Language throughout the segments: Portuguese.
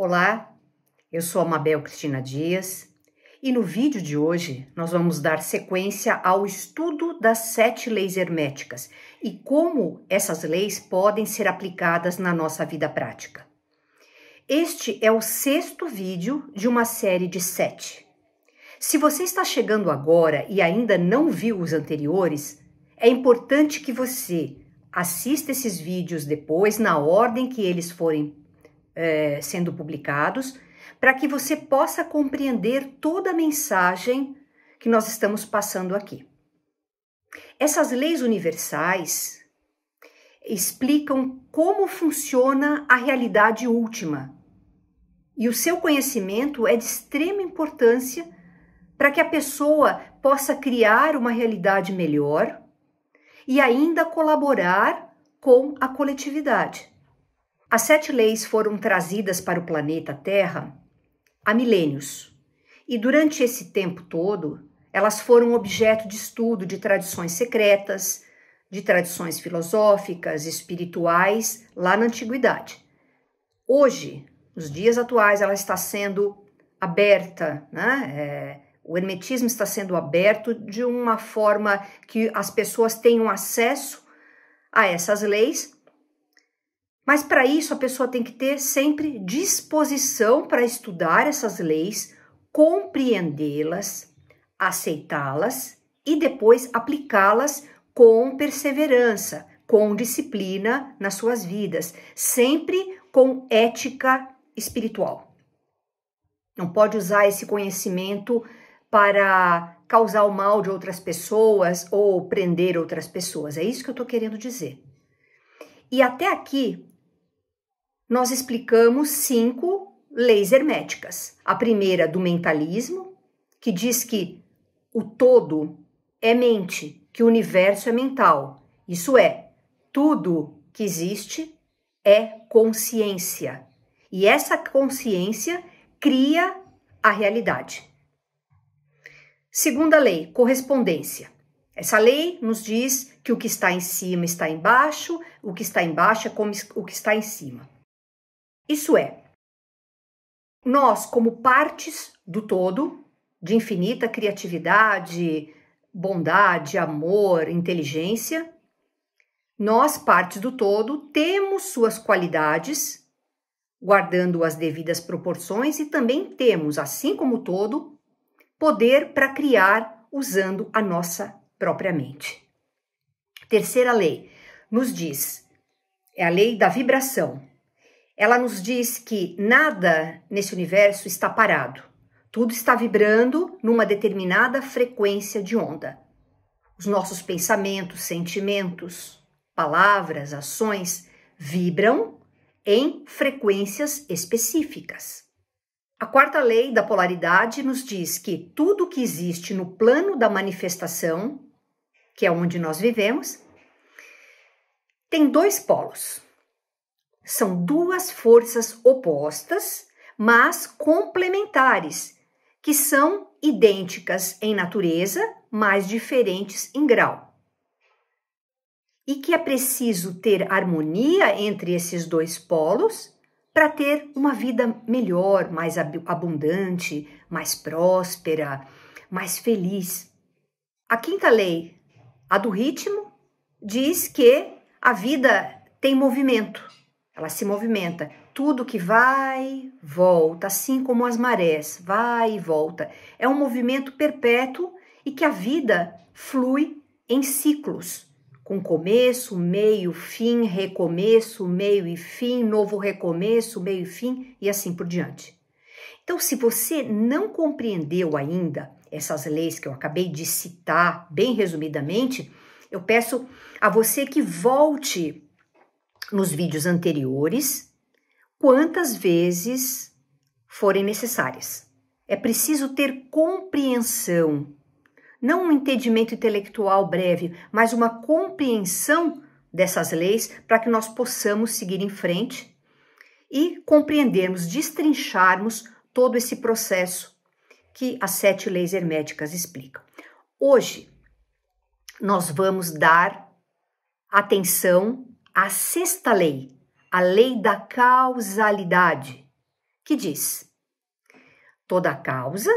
Olá, eu sou a Mabel Cristina Dias e no vídeo de hoje nós vamos dar sequência ao estudo das sete leis herméticas e como essas leis podem ser aplicadas na nossa vida prática. Este é o sexto vídeo de uma série de sete. Se você está chegando agora e ainda não viu os anteriores, é importante que você assista esses vídeos depois na ordem que eles forem é, sendo publicados, para que você possa compreender toda a mensagem que nós estamos passando aqui. Essas leis universais explicam como funciona a realidade última. E o seu conhecimento é de extrema importância para que a pessoa possa criar uma realidade melhor e ainda colaborar com a coletividade. As sete leis foram trazidas para o planeta Terra há milênios, e durante esse tempo todo, elas foram objeto de estudo de tradições secretas, de tradições filosóficas, espirituais, lá na antiguidade. Hoje, nos dias atuais, ela está sendo aberta, né? É, o hermetismo está sendo aberto de uma forma que as pessoas tenham acesso a essas leis mas para isso a pessoa tem que ter sempre disposição para estudar essas leis, compreendê-las, aceitá-las e depois aplicá-las com perseverança, com disciplina nas suas vidas, sempre com ética espiritual. Não pode usar esse conhecimento para causar o mal de outras pessoas ou prender outras pessoas. É isso que eu estou querendo dizer. E até aqui nós explicamos cinco leis herméticas. A primeira do mentalismo, que diz que o todo é mente, que o universo é mental. Isso é, tudo que existe é consciência. E essa consciência cria a realidade. Segunda lei, correspondência. Essa lei nos diz que o que está em cima está embaixo, o que está embaixo é como o que está em cima. Isso é, nós, como partes do todo, de infinita criatividade, bondade, amor, inteligência, nós, partes do todo, temos suas qualidades, guardando as devidas proporções, e também temos, assim como o todo, poder para criar usando a nossa própria mente. Terceira lei nos diz, é a lei da vibração ela nos diz que nada nesse universo está parado. Tudo está vibrando numa determinada frequência de onda. Os nossos pensamentos, sentimentos, palavras, ações vibram em frequências específicas. A quarta lei da polaridade nos diz que tudo que existe no plano da manifestação, que é onde nós vivemos, tem dois polos. São duas forças opostas, mas complementares, que são idênticas em natureza, mas diferentes em grau. E que é preciso ter harmonia entre esses dois polos para ter uma vida melhor, mais abundante, mais próspera, mais feliz. A quinta lei, a do ritmo, diz que a vida tem movimento. Ela se movimenta, tudo que vai, volta, assim como as marés, vai e volta. É um movimento perpétuo e que a vida flui em ciclos, com começo, meio, fim, recomeço, meio e fim, novo recomeço, meio e fim e assim por diante. Então, se você não compreendeu ainda essas leis que eu acabei de citar bem resumidamente, eu peço a você que volte nos vídeos anteriores quantas vezes forem necessárias. É preciso ter compreensão, não um entendimento intelectual breve, mas uma compreensão dessas leis para que nós possamos seguir em frente e compreendermos, destrincharmos todo esse processo que as sete leis herméticas explicam. Hoje, nós vamos dar atenção a sexta lei, a lei da causalidade, que diz: toda causa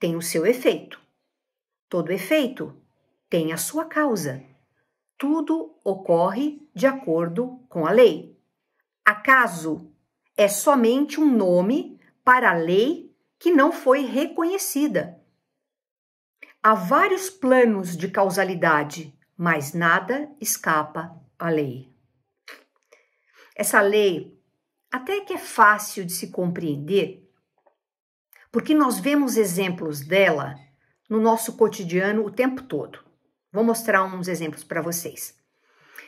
tem o seu efeito, todo efeito tem a sua causa. Tudo ocorre de acordo com a lei. Acaso é somente um nome para a lei que não foi reconhecida. Há vários planos de causalidade, mas nada escapa à lei. Essa lei até que é fácil de se compreender, porque nós vemos exemplos dela no nosso cotidiano o tempo todo. Vou mostrar uns exemplos para vocês.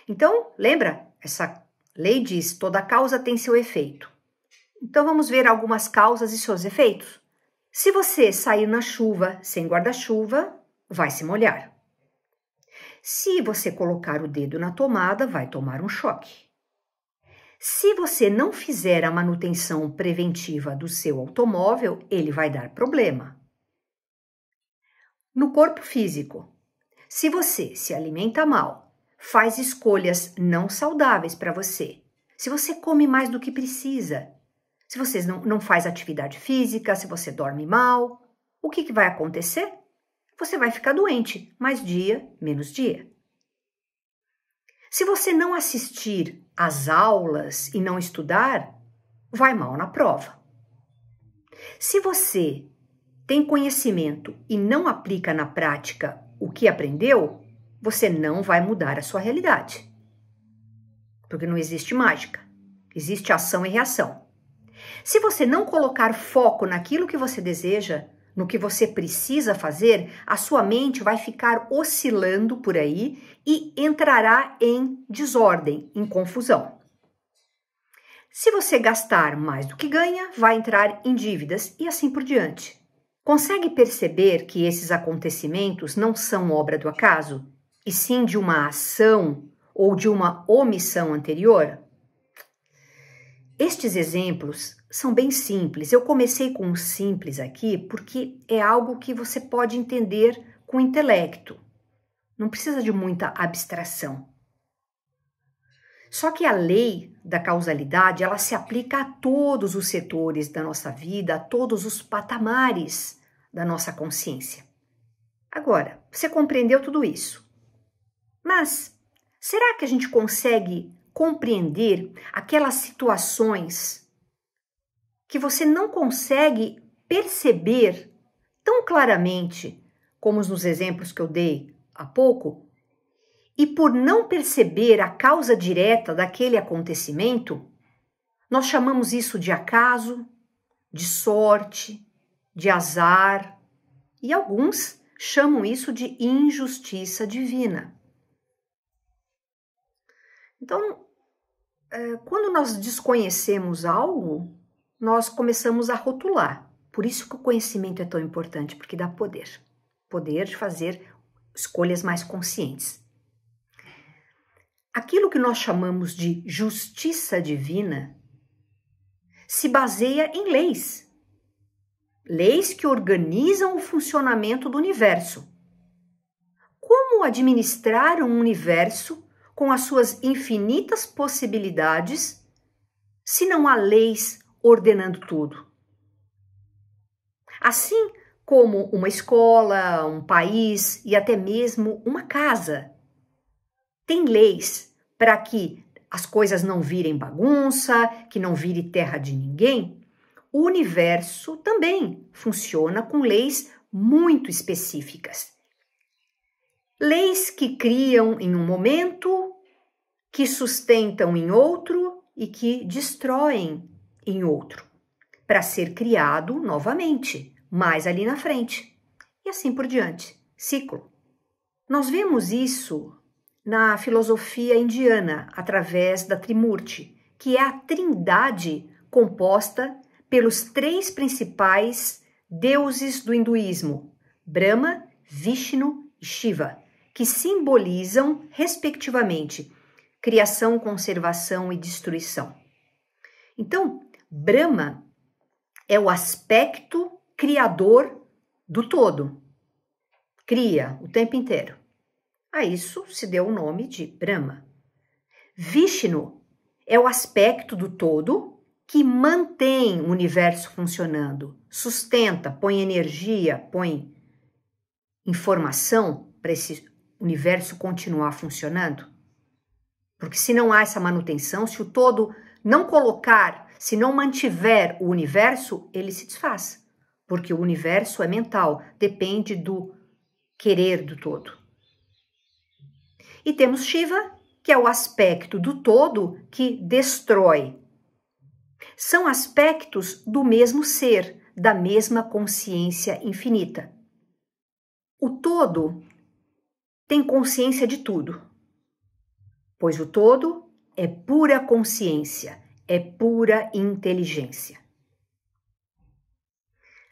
Então, lembra? Essa lei diz: toda causa tem seu efeito. Então, vamos ver algumas causas e seus efeitos. Se você sair na chuva sem guarda-chuva, vai se molhar. Se você colocar o dedo na tomada, vai tomar um choque. Se você não fizer a manutenção preventiva do seu automóvel, ele vai dar problema. No corpo físico, se você se alimenta mal, faz escolhas não saudáveis para você, se você come mais do que precisa, se você não, não faz atividade física, se você dorme mal, o que, que vai acontecer? Você vai ficar doente mais dia, menos dia. Se você não assistir as aulas e não estudar, vai mal na prova. Se você tem conhecimento e não aplica na prática o que aprendeu, você não vai mudar a sua realidade. Porque não existe mágica, existe ação e reação. Se você não colocar foco naquilo que você deseja, no que você precisa fazer, a sua mente vai ficar oscilando por aí e entrará em desordem, em confusão. Se você gastar mais do que ganha, vai entrar em dívidas e assim por diante. Consegue perceber que esses acontecimentos não são obra do acaso, e sim de uma ação ou de uma omissão anterior? Estes exemplos são bem simples. Eu comecei com o simples aqui porque é algo que você pode entender com o intelecto. Não precisa de muita abstração. Só que a lei da causalidade, ela se aplica a todos os setores da nossa vida, a todos os patamares da nossa consciência. Agora, você compreendeu tudo isso. Mas será que a gente consegue compreender aquelas situações que você não consegue perceber tão claramente como nos exemplos que eu dei há pouco, e por não perceber a causa direta daquele acontecimento, nós chamamos isso de acaso, de sorte, de azar, e alguns chamam isso de injustiça divina. Então, eh, quando nós desconhecemos algo, nós começamos a rotular. Por isso que o conhecimento é tão importante, porque dá poder poder de fazer escolhas mais conscientes. Aquilo que nós chamamos de justiça divina se baseia em leis. Leis que organizam o funcionamento do universo. Como administrar um universo com as suas infinitas possibilidades se não há leis ordenando tudo. Assim como uma escola, um país e até mesmo uma casa. Tem leis para que as coisas não virem bagunça, que não vire terra de ninguém. O universo também funciona com leis muito específicas. Leis que criam em um momento, que sustentam em outro e que destroem em outro, para ser criado novamente, mais ali na frente, e assim por diante ciclo. Nós vemos isso na filosofia indiana através da Trimurti, que é a trindade composta pelos três principais deuses do hinduísmo, Brahma, Vishnu e Shiva, que simbolizam, respectivamente, criação, conservação e destruição. Então, Brahma é o aspecto criador do todo. Cria o tempo inteiro. A isso se deu o nome de Brahma. Vishnu é o aspecto do todo que mantém o universo funcionando, sustenta, põe energia, põe informação para esse universo continuar funcionando. Porque se não há essa manutenção, se o todo não colocar se não mantiver o universo, ele se desfaz, porque o universo é mental, depende do querer do todo. E temos Shiva, que é o aspecto do todo que destrói. São aspectos do mesmo ser, da mesma consciência infinita. O todo tem consciência de tudo, pois o todo é pura consciência é pura inteligência.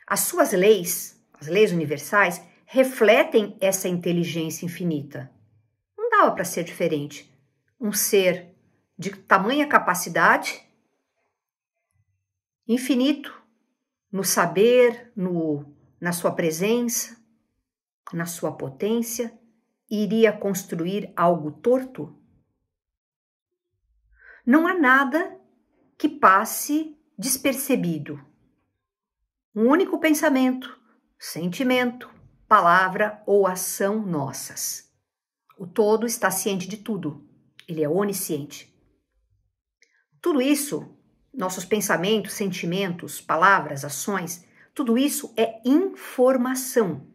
As suas leis, as leis universais, refletem essa inteligência infinita. Não dava para ser diferente. Um ser de tamanha capacidade, infinito, no saber, no, na sua presença, na sua potência, iria construir algo torto? Não há nada que passe despercebido. Um único pensamento, sentimento, palavra ou ação nossas. O todo está ciente de tudo. Ele é onisciente. Tudo isso, nossos pensamentos, sentimentos, palavras, ações, tudo isso é informação.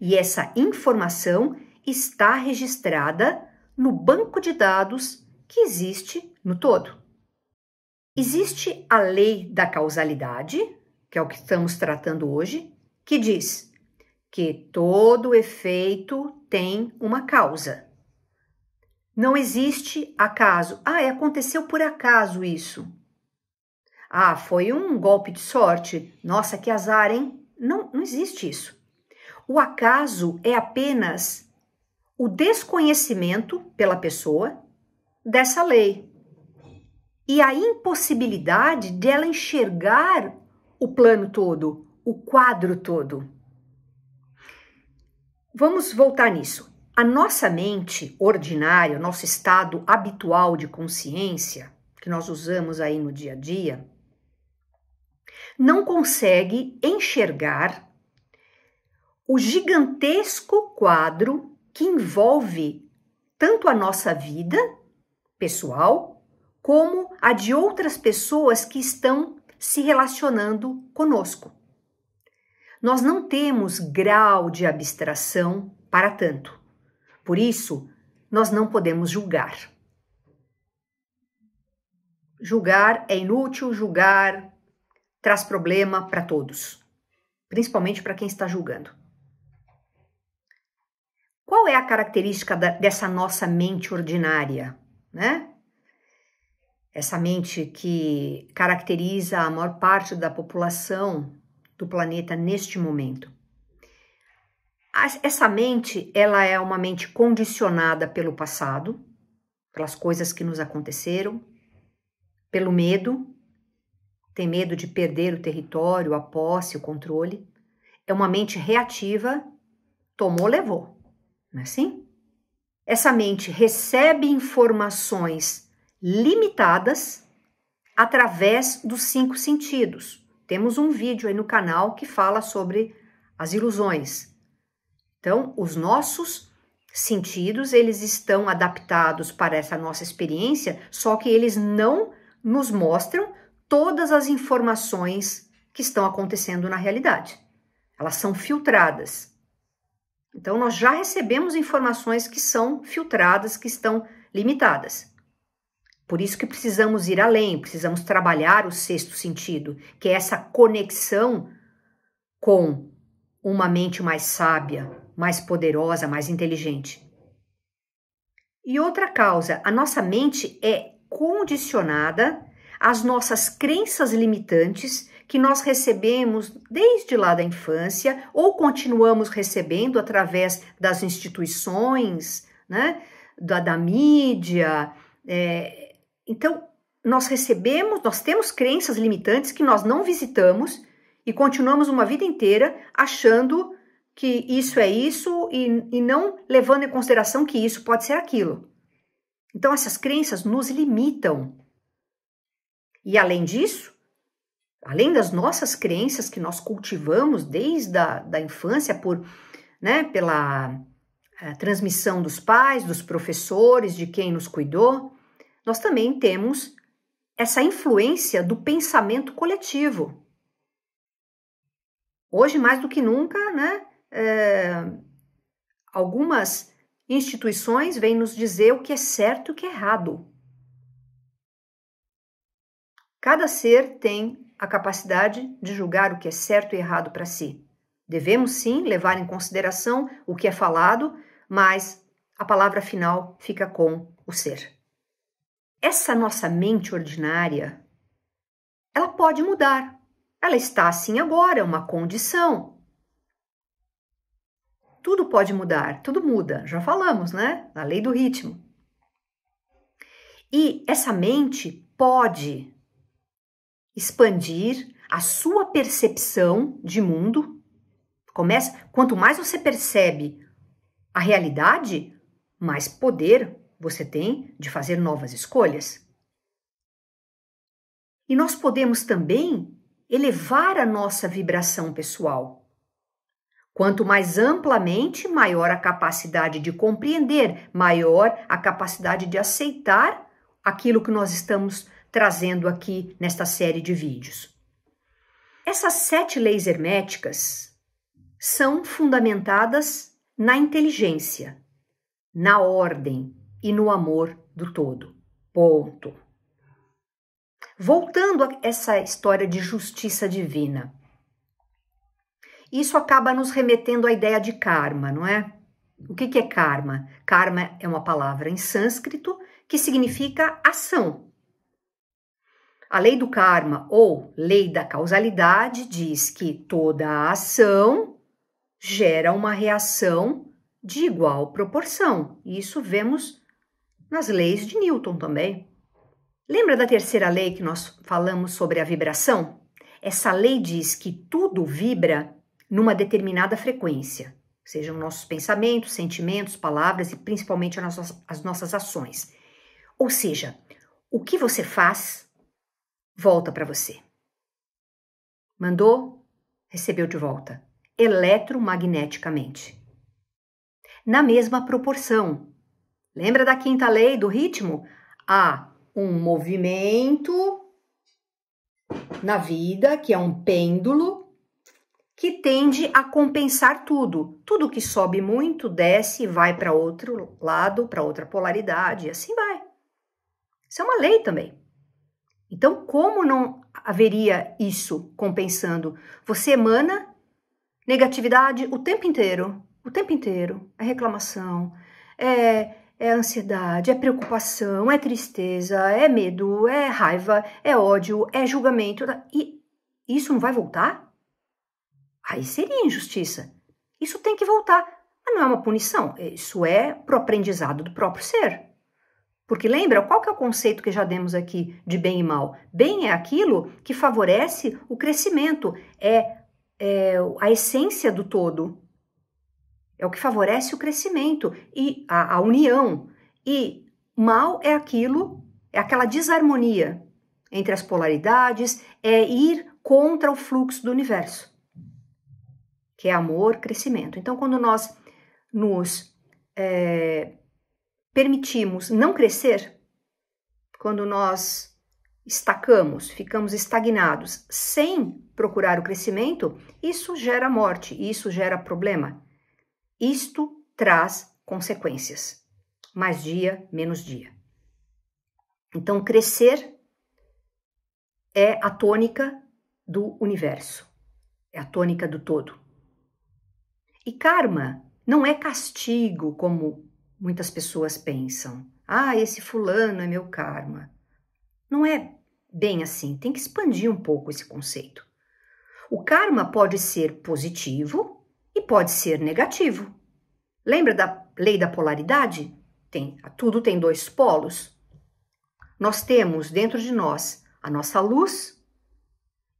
E essa informação está registrada no banco de dados que existe no todo. Existe a lei da causalidade, que é o que estamos tratando hoje, que diz que todo efeito tem uma causa. Não existe acaso. Ah, aconteceu por acaso isso. Ah, foi um golpe de sorte. Nossa, que azar, hein? Não, não existe isso. O acaso é apenas o desconhecimento pela pessoa dessa lei e a impossibilidade dela enxergar o plano todo, o quadro todo. Vamos voltar nisso. A nossa mente ordinária, nosso estado habitual de consciência, que nós usamos aí no dia a dia, não consegue enxergar o gigantesco quadro que envolve tanto a nossa vida pessoal como a de outras pessoas que estão se relacionando conosco. Nós não temos grau de abstração para tanto. Por isso, nós não podemos julgar. Julgar é inútil, julgar traz problema para todos, principalmente para quem está julgando. Qual é a característica da, dessa nossa mente ordinária, né? essa mente que caracteriza a maior parte da população do planeta neste momento. Essa mente, ela é uma mente condicionada pelo passado, pelas coisas que nos aconteceram, pelo medo, tem medo de perder o território, a posse, o controle. É uma mente reativa, tomou, levou, não é assim? Essa mente recebe informações limitadas através dos cinco sentidos. Temos um vídeo aí no canal que fala sobre as ilusões. Então, os nossos sentidos, eles estão adaptados para essa nossa experiência, só que eles não nos mostram todas as informações que estão acontecendo na realidade. Elas são filtradas. Então, nós já recebemos informações que são filtradas, que estão limitadas. Por isso que precisamos ir além, precisamos trabalhar o sexto sentido, que é essa conexão com uma mente mais sábia, mais poderosa, mais inteligente. E outra causa, a nossa mente é condicionada às nossas crenças limitantes que nós recebemos desde lá da infância ou continuamos recebendo através das instituições, né, da, da mídia, é, então, nós recebemos, nós temos crenças limitantes que nós não visitamos e continuamos uma vida inteira achando que isso é isso e, e não levando em consideração que isso pode ser aquilo. Então, essas crenças nos limitam. E além disso, além das nossas crenças que nós cultivamos desde a da infância por, né, pela eh, transmissão dos pais, dos professores, de quem nos cuidou, nós também temos essa influência do pensamento coletivo. Hoje, mais do que nunca, né, é, algumas instituições vêm nos dizer o que é certo e o que é errado. Cada ser tem a capacidade de julgar o que é certo e errado para si. Devemos sim levar em consideração o que é falado, mas a palavra final fica com o ser essa nossa mente ordinária, ela pode mudar. Ela está assim agora, é uma condição. Tudo pode mudar, tudo muda, já falamos, né? a lei do ritmo. E essa mente pode expandir a sua percepção de mundo. Começa, quanto mais você percebe a realidade, mais poder você tem de fazer novas escolhas. E nós podemos também elevar a nossa vibração pessoal. Quanto mais amplamente, maior a capacidade de compreender, maior a capacidade de aceitar aquilo que nós estamos trazendo aqui nesta série de vídeos. Essas sete leis herméticas são fundamentadas na inteligência, na ordem, e no amor do todo. Ponto. Voltando a essa história de justiça divina. Isso acaba nos remetendo à ideia de karma, não é? O que, que é karma? Karma é uma palavra em sânscrito que significa ação. A lei do karma ou lei da causalidade diz que toda ação gera uma reação de igual proporção. Isso vemos nas leis de Newton também. Lembra da terceira lei que nós falamos sobre a vibração? Essa lei diz que tudo vibra numa determinada frequência, sejam nossos pensamentos, sentimentos, palavras e principalmente as nossas, as nossas ações. Ou seja, o que você faz volta para você. Mandou, recebeu de volta, eletromagneticamente. Na mesma proporção, Lembra da quinta lei do ritmo? Há um movimento na vida, que é um pêndulo, que tende a compensar tudo. Tudo que sobe muito, desce e vai para outro lado, para outra polaridade, e assim vai. Isso é uma lei também. Então, como não haveria isso compensando? Você emana negatividade o tempo inteiro, o tempo inteiro. É reclamação, é é ansiedade, é preocupação, é tristeza, é medo, é raiva, é ódio, é julgamento. Tá? E isso não vai voltar? Aí seria injustiça. Isso tem que voltar. Mas não é uma punição, isso é pro aprendizado do próprio ser. Porque lembra qual que é o conceito que já demos aqui de bem e mal? Bem é aquilo que favorece o crescimento, é, é a essência do todo, é o que favorece o crescimento e a, a união. E mal é aquilo, é aquela desarmonia entre as polaridades, é ir contra o fluxo do universo, que é amor, crescimento. Então, quando nós nos é, permitimos não crescer, quando nós estacamos, ficamos estagnados sem procurar o crescimento, isso gera morte, isso gera problema. Isto traz consequências, mais dia, menos dia. Então, crescer é a tônica do universo, é a tônica do todo. E karma não é castigo, como muitas pessoas pensam. Ah, esse fulano é meu karma. Não é bem assim, tem que expandir um pouco esse conceito. O karma pode ser positivo e pode ser negativo. Lembra da lei da polaridade? Tem, tudo tem dois polos. Nós temos dentro de nós a nossa luz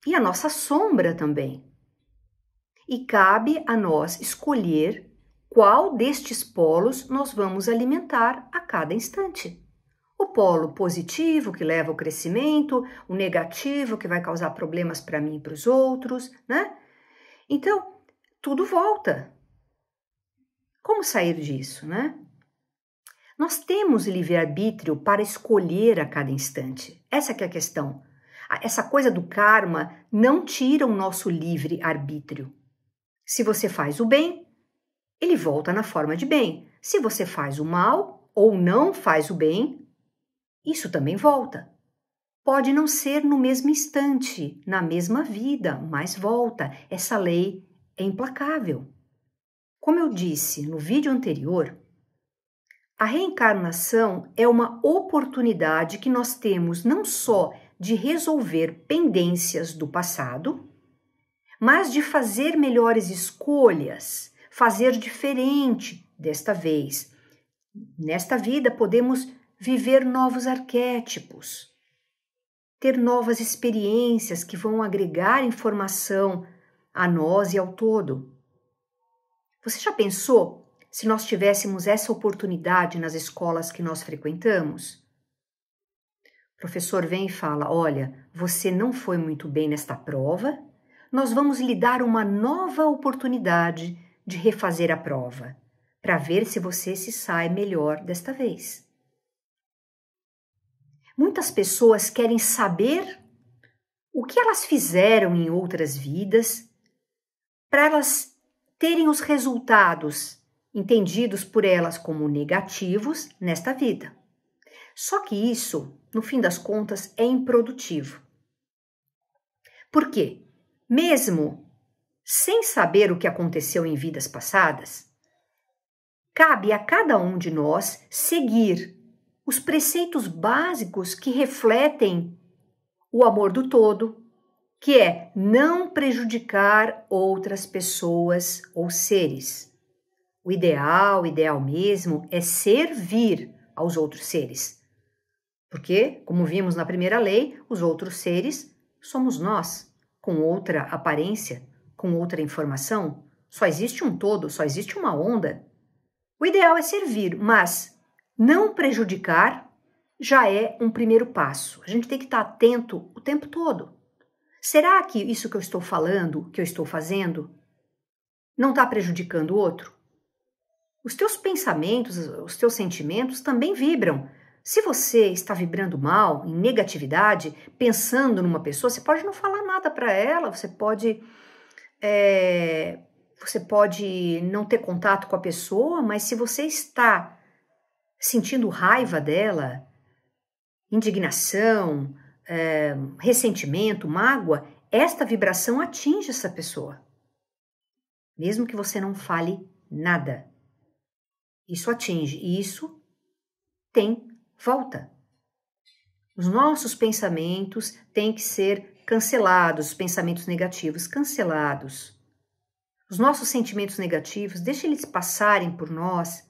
e a nossa sombra também. E cabe a nós escolher qual destes polos nós vamos alimentar a cada instante. O polo positivo, que leva ao crescimento, o negativo, que vai causar problemas para mim e para os outros, né? Então, tudo volta. Como sair disso, né? Nós temos livre-arbítrio para escolher a cada instante. Essa é a questão. Essa coisa do karma não tira o nosso livre-arbítrio. Se você faz o bem, ele volta na forma de bem. Se você faz o mal ou não faz o bem, isso também volta. Pode não ser no mesmo instante, na mesma vida, mas volta. Essa lei é implacável. Como eu disse no vídeo anterior, a reencarnação é uma oportunidade que nós temos não só de resolver pendências do passado, mas de fazer melhores escolhas, fazer diferente desta vez. Nesta vida podemos viver novos arquétipos, ter novas experiências que vão agregar informação a nós e ao todo. Você já pensou se nós tivéssemos essa oportunidade nas escolas que nós frequentamos? O professor vem e fala: Olha, você não foi muito bem nesta prova, nós vamos lhe dar uma nova oportunidade de refazer a prova, para ver se você se sai melhor desta vez. Muitas pessoas querem saber o que elas fizeram em outras vidas para elas terem os resultados entendidos por elas como negativos nesta vida. Só que isso, no fim das contas, é improdutivo. Por quê? Mesmo sem saber o que aconteceu em vidas passadas, cabe a cada um de nós seguir os preceitos básicos que refletem o amor do todo, que é não prejudicar outras pessoas ou seres. O ideal, o ideal mesmo, é servir aos outros seres. Porque, como vimos na primeira lei, os outros seres somos nós, com outra aparência, com outra informação. Só existe um todo, só existe uma onda. O ideal é servir, mas não prejudicar já é um primeiro passo. A gente tem que estar atento o tempo todo. Será que isso que eu estou falando, que eu estou fazendo, não está prejudicando o outro? Os teus pensamentos, os teus sentimentos também vibram. Se você está vibrando mal, em negatividade, pensando numa pessoa, você pode não falar nada para ela, você pode. É, você pode não ter contato com a pessoa, mas se você está sentindo raiva dela, indignação, é, ressentimento, mágoa, esta vibração atinge essa pessoa. Mesmo que você não fale nada. Isso atinge e isso tem volta. Os nossos pensamentos têm que ser cancelados, os pensamentos negativos cancelados. Os nossos sentimentos negativos, deixe eles passarem por nós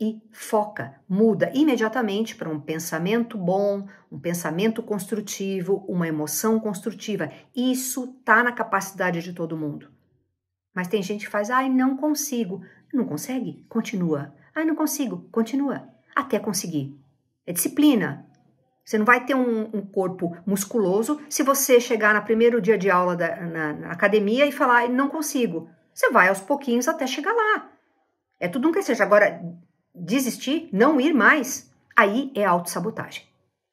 e foca, muda imediatamente para um pensamento bom, um pensamento construtivo, uma emoção construtiva. Isso tá na capacidade de todo mundo. Mas tem gente que faz, ai, não consigo. Não consegue? Continua. Ai, não consigo. Continua. Até conseguir. É disciplina. Você não vai ter um, um corpo musculoso se você chegar no primeiro dia de aula da, na, na academia e falar, não consigo. Você vai aos pouquinhos até chegar lá. É tudo um seja Agora, desistir, não ir mais, aí é autossabotagem,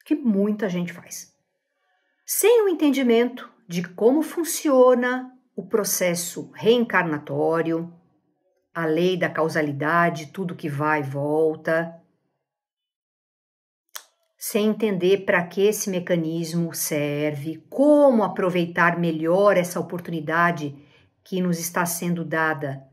que muita gente faz. Sem o entendimento de como funciona o processo reencarnatório, a lei da causalidade, tudo que vai e volta, sem entender para que esse mecanismo serve, como aproveitar melhor essa oportunidade que nos está sendo dada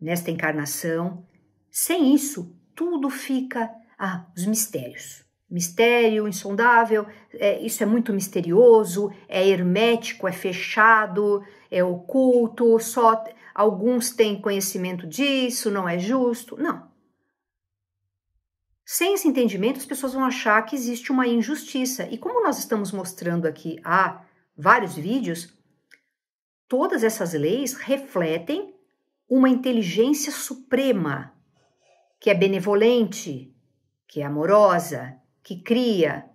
nesta encarnação. Sem isso, tudo fica ah, os mistérios. Mistério, insondável, é, isso é muito misterioso, é hermético, é fechado, é oculto, só alguns têm conhecimento disso, não é justo. Não. Sem esse entendimento, as pessoas vão achar que existe uma injustiça. E como nós estamos mostrando aqui há vários vídeos, todas essas leis refletem uma inteligência suprema que é benevolente, que é amorosa, que cria,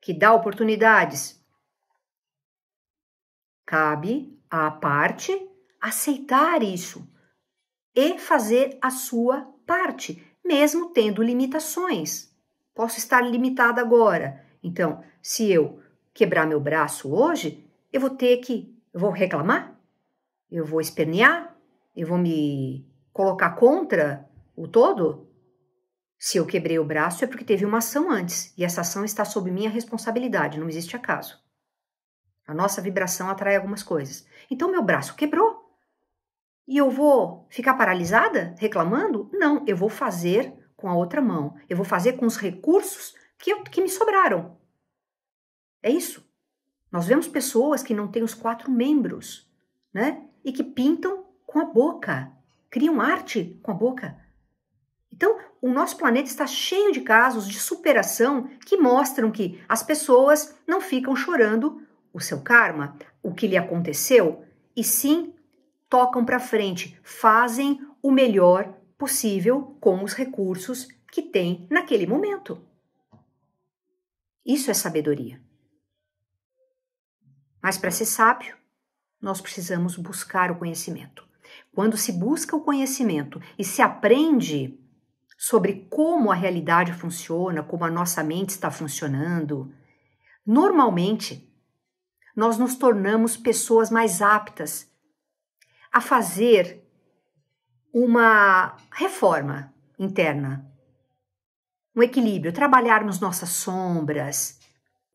que dá oportunidades. Cabe à parte aceitar isso e fazer a sua parte, mesmo tendo limitações. Posso estar limitada agora. Então, se eu quebrar meu braço hoje, eu vou ter que, eu vou reclamar? Eu vou espernear? Eu vou me colocar contra o todo? Se eu quebrei o braço é porque teve uma ação antes, e essa ação está sob minha responsabilidade, não existe acaso. A nossa vibração atrai algumas coisas. Então meu braço quebrou. E eu vou ficar paralisada reclamando? Não, eu vou fazer com a outra mão. Eu vou fazer com os recursos que, eu, que me sobraram. É isso. Nós vemos pessoas que não têm os quatro membros, né? E que pintam com a boca, criam arte com a boca. Então, o nosso planeta está cheio de casos de superação que mostram que as pessoas não ficam chorando o seu karma, o que lhe aconteceu, e sim tocam para frente, fazem o melhor possível com os recursos que têm naquele momento. Isso é sabedoria. Mas para ser sábio, nós precisamos buscar o conhecimento. Quando se busca o conhecimento e se aprende sobre como a realidade funciona, como a nossa mente está funcionando, normalmente nós nos tornamos pessoas mais aptas a fazer uma reforma interna, um equilíbrio, trabalharmos nossas sombras,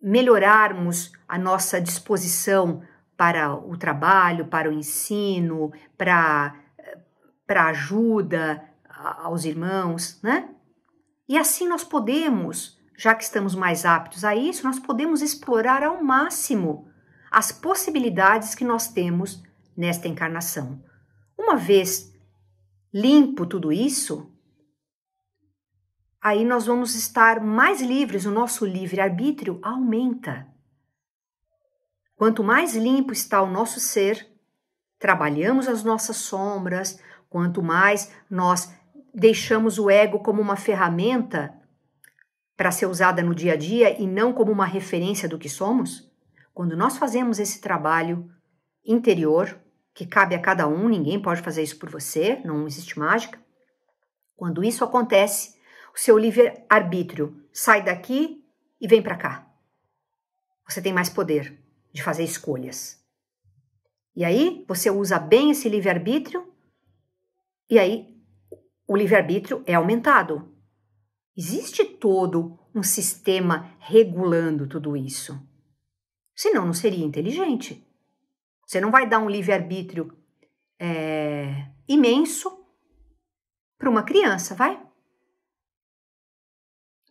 melhorarmos a nossa disposição para o trabalho, para o ensino, para eh, para ajuda, aos irmãos, né? E assim nós podemos, já que estamos mais aptos a isso, nós podemos explorar ao máximo as possibilidades que nós temos nesta encarnação. Uma vez limpo tudo isso, aí nós vamos estar mais livres, o nosso livre-arbítrio aumenta. Quanto mais limpo está o nosso ser, trabalhamos as nossas sombras, quanto mais nós deixamos o ego como uma ferramenta para ser usada no dia a dia e não como uma referência do que somos? Quando nós fazemos esse trabalho interior, que cabe a cada um, ninguém pode fazer isso por você, não existe mágica. Quando isso acontece, o seu livre-arbítrio sai daqui e vem para cá. Você tem mais poder de fazer escolhas. E aí, você usa bem esse livre-arbítrio e aí o livre-arbítrio é aumentado. Existe todo um sistema regulando tudo isso. Senão, não seria inteligente. Você não vai dar um livre-arbítrio é, imenso para uma criança, vai?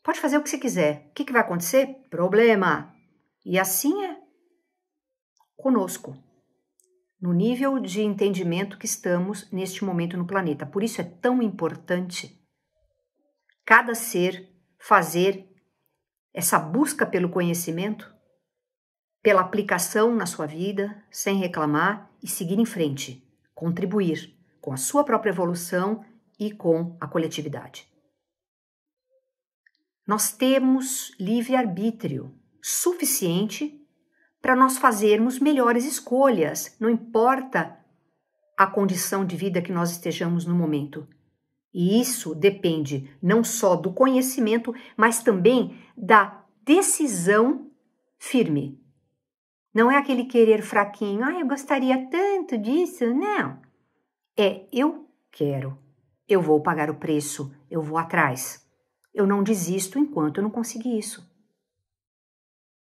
Pode fazer o que você quiser. O que, que vai acontecer? Problema. E assim é conosco no nível de entendimento que estamos neste momento no planeta. Por isso é tão importante cada ser fazer essa busca pelo conhecimento, pela aplicação na sua vida, sem reclamar e seguir em frente, contribuir com a sua própria evolução e com a coletividade. Nós temos livre-arbítrio suficiente para nós fazermos melhores escolhas, não importa a condição de vida que nós estejamos no momento. E isso depende não só do conhecimento, mas também da decisão firme. Não é aquele querer fraquinho, ah, eu gostaria tanto disso, não. É eu quero, eu vou pagar o preço, eu vou atrás. Eu não desisto enquanto eu não conseguir isso.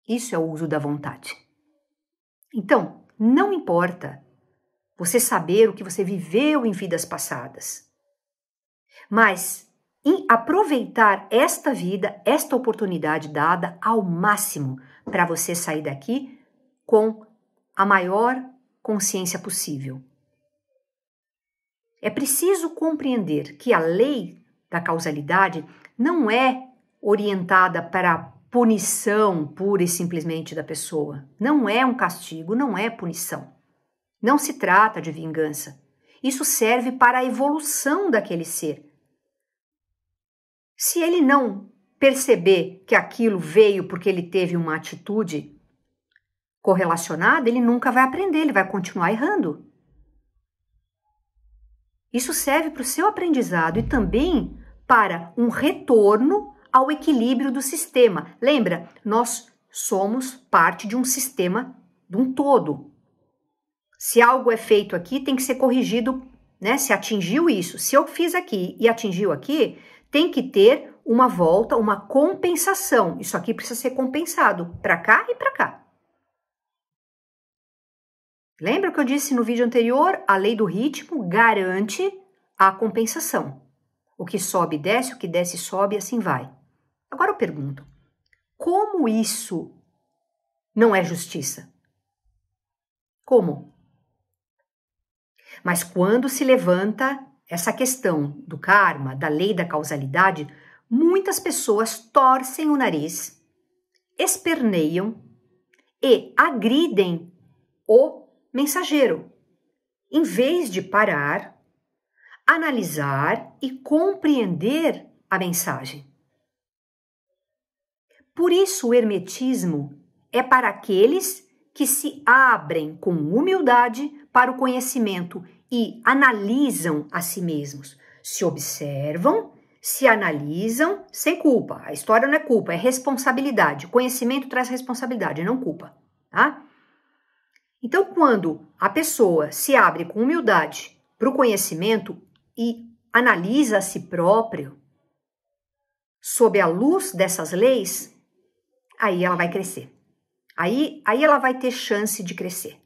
Isso é o uso da vontade. Então, não importa você saber o que você viveu em vidas passadas, mas em aproveitar esta vida, esta oportunidade dada ao máximo para você sair daqui com a maior consciência possível. É preciso compreender que a lei da causalidade não é orientada para punição pura e simplesmente da pessoa. Não é um castigo, não é punição. Não se trata de vingança. Isso serve para a evolução daquele ser. Se ele não perceber que aquilo veio porque ele teve uma atitude correlacionada, ele nunca vai aprender, ele vai continuar errando. Isso serve para o seu aprendizado e também para um retorno ao equilíbrio do sistema. Lembra? Nós somos parte de um sistema, de um todo. Se algo é feito aqui, tem que ser corrigido, né? Se atingiu isso, se eu fiz aqui e atingiu aqui, tem que ter uma volta, uma compensação. Isso aqui precisa ser compensado para cá e para cá. Lembra que eu disse no vídeo anterior? A lei do ritmo garante a compensação. O que sobe, desce, o que desce, sobe, assim vai. Agora eu pergunto: como isso não é justiça? Como? Mas quando se levanta essa questão do karma, da lei da causalidade, muitas pessoas torcem o nariz, esperneiam e agridem o mensageiro, em vez de parar, analisar e compreender a mensagem. Por isso, o Hermetismo é para aqueles que se abrem com humildade para o conhecimento e analisam a si mesmos, se observam, se analisam sem culpa. A história não é culpa, é responsabilidade. O conhecimento traz responsabilidade, não culpa, tá? Então, quando a pessoa se abre com humildade para o conhecimento e analisa a si próprio, sob a luz dessas leis, aí ela vai crescer. Aí, aí ela vai ter chance de crescer.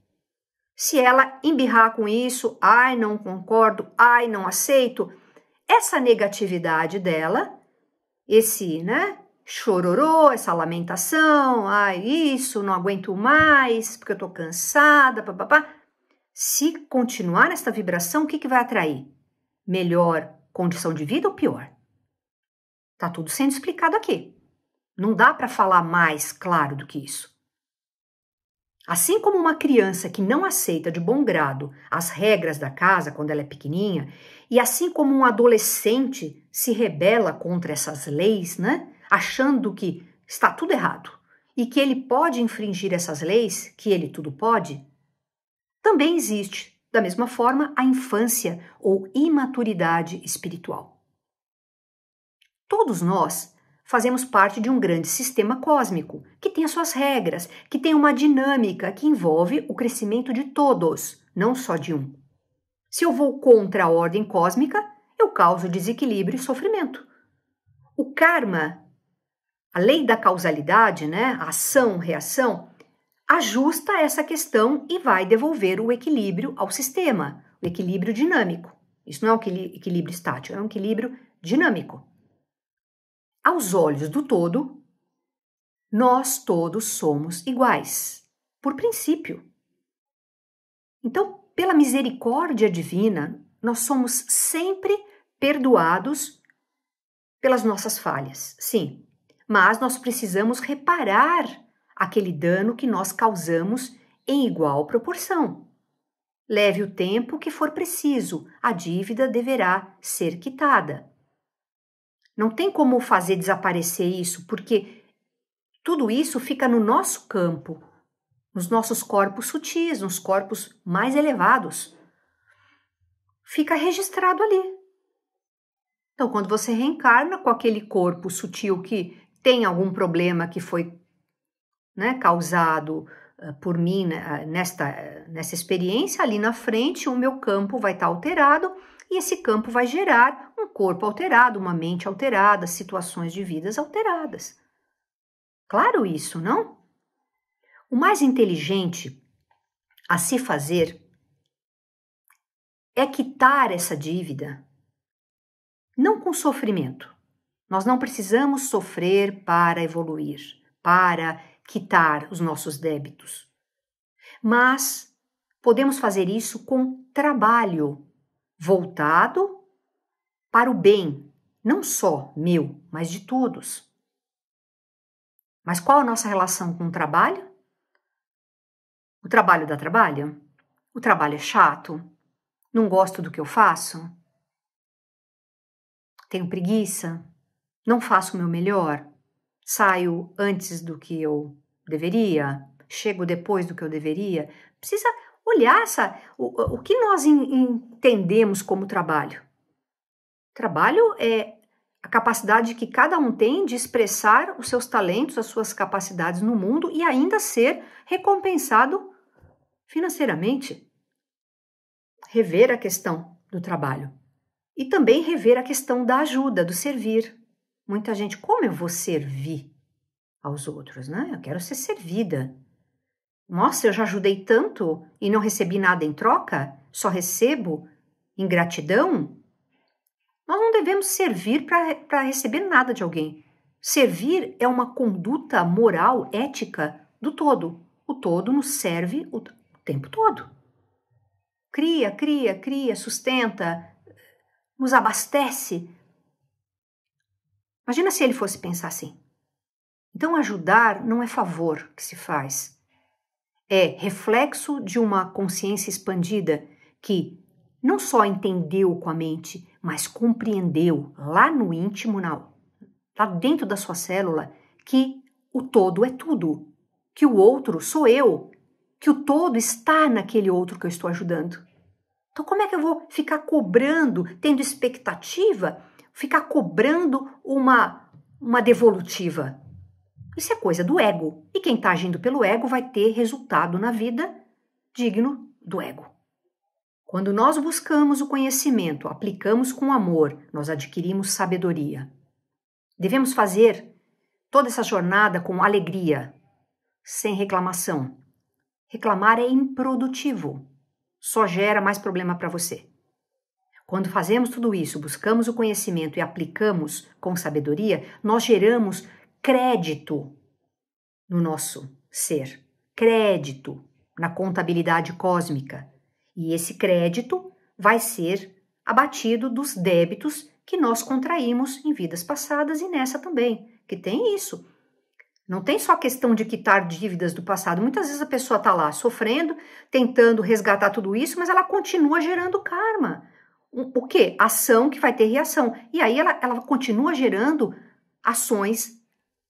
Se ela embirrar com isso, ai, não concordo, ai, não aceito, essa negatividade dela, esse, né, chororô, essa lamentação, ai, isso, não aguento mais, porque eu tô cansada, papapá. Se continuar nessa vibração, o que, que vai atrair? Melhor condição de vida ou pior? Tá tudo sendo explicado aqui. Não dá para falar mais claro do que isso. Assim como uma criança que não aceita de bom grado as regras da casa quando ela é pequenininha, e assim como um adolescente se rebela contra essas leis, né, achando que está tudo errado e que ele pode infringir essas leis, que ele tudo pode, também existe, da mesma forma, a infância ou imaturidade espiritual. Todos nós Fazemos parte de um grande sistema cósmico, que tem as suas regras, que tem uma dinâmica que envolve o crescimento de todos, não só de um. Se eu vou contra a ordem cósmica, eu causo desequilíbrio e sofrimento. O karma, a lei da causalidade, né, ação, reação, ajusta essa questão e vai devolver o equilíbrio ao sistema, o equilíbrio dinâmico. Isso não é um equilíbrio estático, é um equilíbrio dinâmico. Aos olhos do todo, nós todos somos iguais, por princípio. Então, pela misericórdia divina, nós somos sempre perdoados pelas nossas falhas, sim, mas nós precisamos reparar aquele dano que nós causamos em igual proporção. Leve o tempo que for preciso, a dívida deverá ser quitada. Não tem como fazer desaparecer isso, porque tudo isso fica no nosso campo, nos nossos corpos sutis, nos corpos mais elevados. Fica registrado ali. Então, quando você reencarna com aquele corpo sutil que tem algum problema que foi né, causado eh, por mim né, eh, nesta, eh, nessa experiência, ali na frente o meu campo vai estar alterado e esse campo vai gerar um corpo alterado, uma mente alterada, situações de vidas alteradas. Claro isso, não? O mais inteligente a se fazer é quitar essa dívida, não com sofrimento. Nós não precisamos sofrer para evoluir, para quitar os nossos débitos. Mas podemos fazer isso com trabalho, voltado para o bem, não só meu, mas de todos. Mas qual a nossa relação com o trabalho? O trabalho dá trabalho? O trabalho é chato? Não gosto do que eu faço? Tenho preguiça? Não faço o meu melhor? Saio antes do que eu deveria? Chego depois do que eu deveria? Precisa olhar essa, o, o que nós entendemos como trabalho. Trabalho é a capacidade que cada um tem de expressar os seus talentos, as suas capacidades no mundo e ainda ser recompensado financeiramente. Rever a questão do trabalho. E também rever a questão da ajuda, do servir. Muita gente, como eu vou servir aos outros, né? Eu quero ser servida. Nossa, eu já ajudei tanto e não recebi nada em troca? Só recebo ingratidão? Nós não devemos servir para receber nada de alguém. Servir é uma conduta moral, ética do todo. O todo nos serve o tempo todo. Cria, cria, cria, sustenta, nos abastece. Imagina se ele fosse pensar assim. Então, ajudar não é favor que se faz, é reflexo de uma consciência expandida que não só entendeu com a mente, mas compreendeu lá no íntimo, na, lá dentro da sua célula, que o todo é tudo, que o outro sou eu, que o todo está naquele outro que eu estou ajudando. Então, como é que eu vou ficar cobrando, tendo expectativa, ficar cobrando uma, uma devolutiva? Isso é coisa do ego. E quem está agindo pelo ego vai ter resultado na vida digno do ego. Quando nós buscamos o conhecimento, aplicamos com amor, nós adquirimos sabedoria. Devemos fazer toda essa jornada com alegria, sem reclamação. Reclamar é improdutivo, só gera mais problema para você. Quando fazemos tudo isso, buscamos o conhecimento e aplicamos com sabedoria, nós geramos crédito no nosso ser, crédito na contabilidade cósmica. E esse crédito vai ser abatido dos débitos que nós contraímos em vidas passadas e nessa também, que tem isso. Não tem só questão de quitar dívidas do passado. Muitas vezes a pessoa está lá sofrendo, tentando resgatar tudo isso, mas ela continua gerando karma. O quê? Ação que vai ter reação. E aí ela, ela continua gerando ações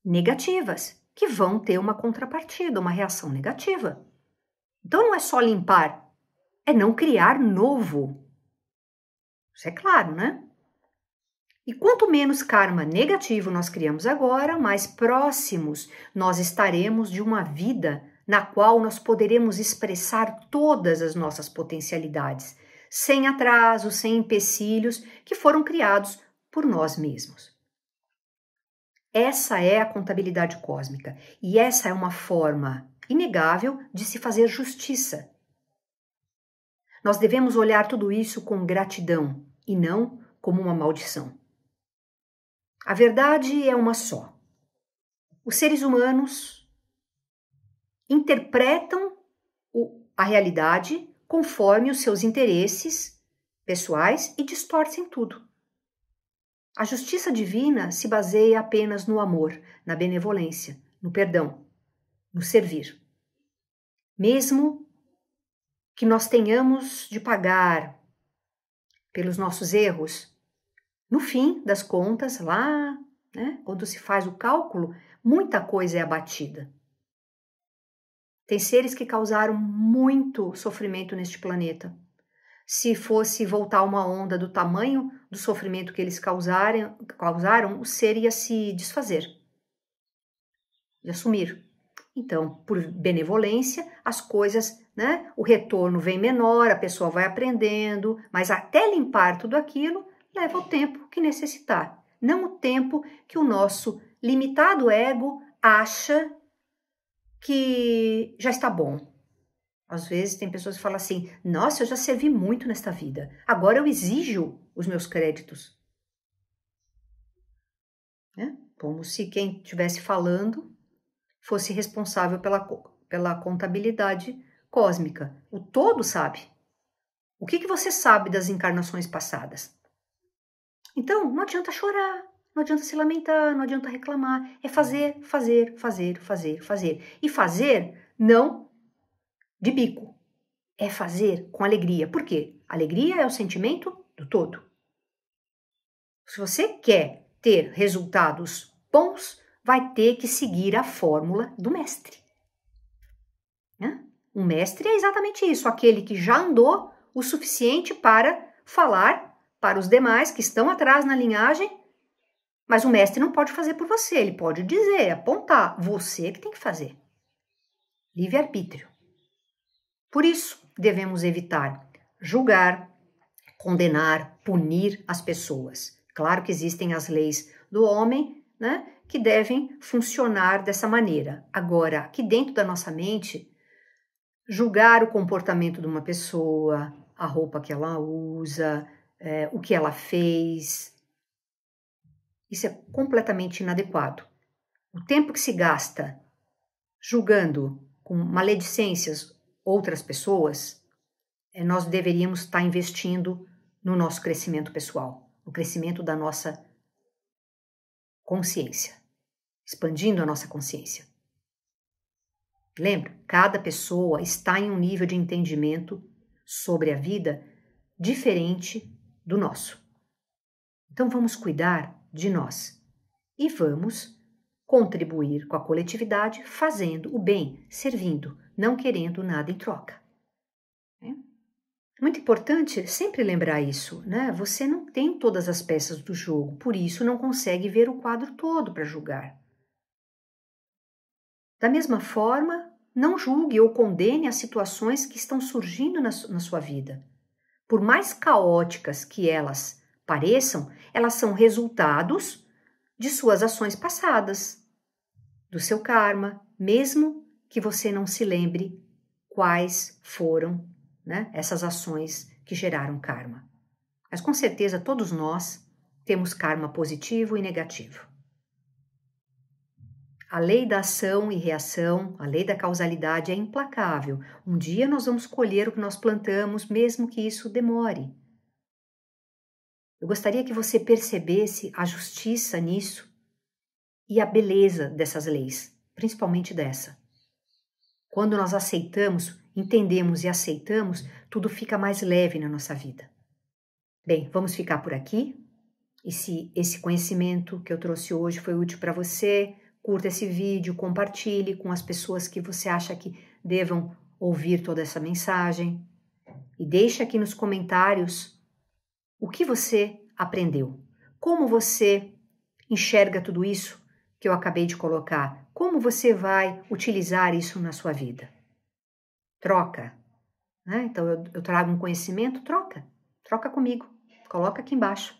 negativas, que vão ter uma contrapartida, uma reação negativa. Então não é só limpar, é não criar novo. Isso é claro, né? E quanto menos karma negativo nós criamos agora, mais próximos nós estaremos de uma vida na qual nós poderemos expressar todas as nossas potencialidades, sem atrasos, sem empecilhos que foram criados por nós mesmos. Essa é a contabilidade cósmica e essa é uma forma inegável de se fazer justiça. Nós devemos olhar tudo isso com gratidão e não como uma maldição. A verdade é uma só. Os seres humanos interpretam o, a realidade conforme os seus interesses pessoais e distorcem tudo. A justiça divina se baseia apenas no amor, na benevolência, no perdão, no servir. Mesmo que nós tenhamos de pagar pelos nossos erros, no fim das contas, lá, né, quando se faz o cálculo, muita coisa é abatida. Tem seres que causaram muito sofrimento neste planeta. Se fosse voltar uma onda do tamanho do sofrimento que eles causaram, causaram o ser ia se desfazer, ia sumir. Então, por benevolência, as coisas, né, o retorno vem menor, a pessoa vai aprendendo, mas até limpar tudo aquilo leva o tempo que necessitar, não o tempo que o nosso limitado ego acha que já está bom. Às vezes tem pessoas que falam assim: "Nossa, eu já servi muito nesta vida. Agora eu exijo os meus créditos. Né? Como se quem estivesse falando fosse responsável pela, pela contabilidade cósmica. O todo sabe. O que, que você sabe das encarnações passadas? Então, não adianta chorar, não adianta se lamentar, não adianta reclamar. É fazer, fazer, fazer, fazer, fazer. E fazer não de bico. É fazer com alegria. Por quê? Alegria é o sentimento do todo. Se você quer ter resultados bons, vai ter que seguir a fórmula do mestre. Né? Um mestre é exatamente isso, aquele que já andou o suficiente para falar para os demais que estão atrás na linhagem, mas o mestre não pode fazer por você, ele pode dizer, apontar, você que tem que fazer. Livre-arbítrio. Por isso, devemos evitar julgar, condenar, punir as pessoas. Claro que existem as leis do homem, né, que devem funcionar dessa maneira. Agora, aqui dentro da nossa mente, julgar o comportamento de uma pessoa, a roupa que ela usa, é, o que ela fez, isso é completamente inadequado. O tempo que se gasta julgando com maledicências outras pessoas, é, nós deveríamos estar investindo no nosso crescimento pessoal no crescimento da nossa consciência, expandindo a nossa consciência. Lembra, cada pessoa está em um nível de entendimento sobre a vida diferente do nosso. Então vamos cuidar de nós e vamos contribuir com a coletividade fazendo o bem, servindo, não querendo nada em troca. Muito importante sempre lembrar isso, né? Você não tem todas as peças do jogo, por isso não consegue ver o quadro todo para julgar. Da mesma forma, não julgue ou condene as situações que estão surgindo na, na sua vida. Por mais caóticas que elas pareçam, elas são resultados de suas ações passadas, do seu karma, mesmo que você não se lembre quais foram né, essas ações que geraram karma. Mas com certeza todos nós temos karma positivo e negativo. A lei da ação e reação, a lei da causalidade é implacável. Um dia nós vamos colher o que nós plantamos, mesmo que isso demore. Eu gostaria que você percebesse a justiça nisso e a beleza dessas leis, principalmente dessa. Quando nós aceitamos entendemos e aceitamos, tudo fica mais leve na nossa vida. Bem, vamos ficar por aqui. E se esse conhecimento que eu trouxe hoje foi útil para você, curta esse vídeo, compartilhe com as pessoas que você acha que devam ouvir toda essa mensagem e deixe aqui nos comentários o que você aprendeu, como você enxerga tudo isso que eu acabei de colocar, como você vai utilizar isso na sua vida troca. Né? Então eu, eu trago um conhecimento, troca. Troca comigo. Coloca aqui embaixo.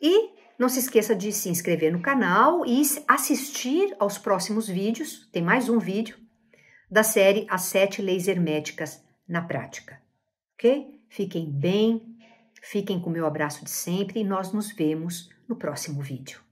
E não se esqueça de se inscrever no canal e assistir aos próximos vídeos. Tem mais um vídeo da série As Sete Leis Herméticas na Prática. Ok? Fiquem bem, fiquem com o meu abraço de sempre e nós nos vemos no próximo vídeo.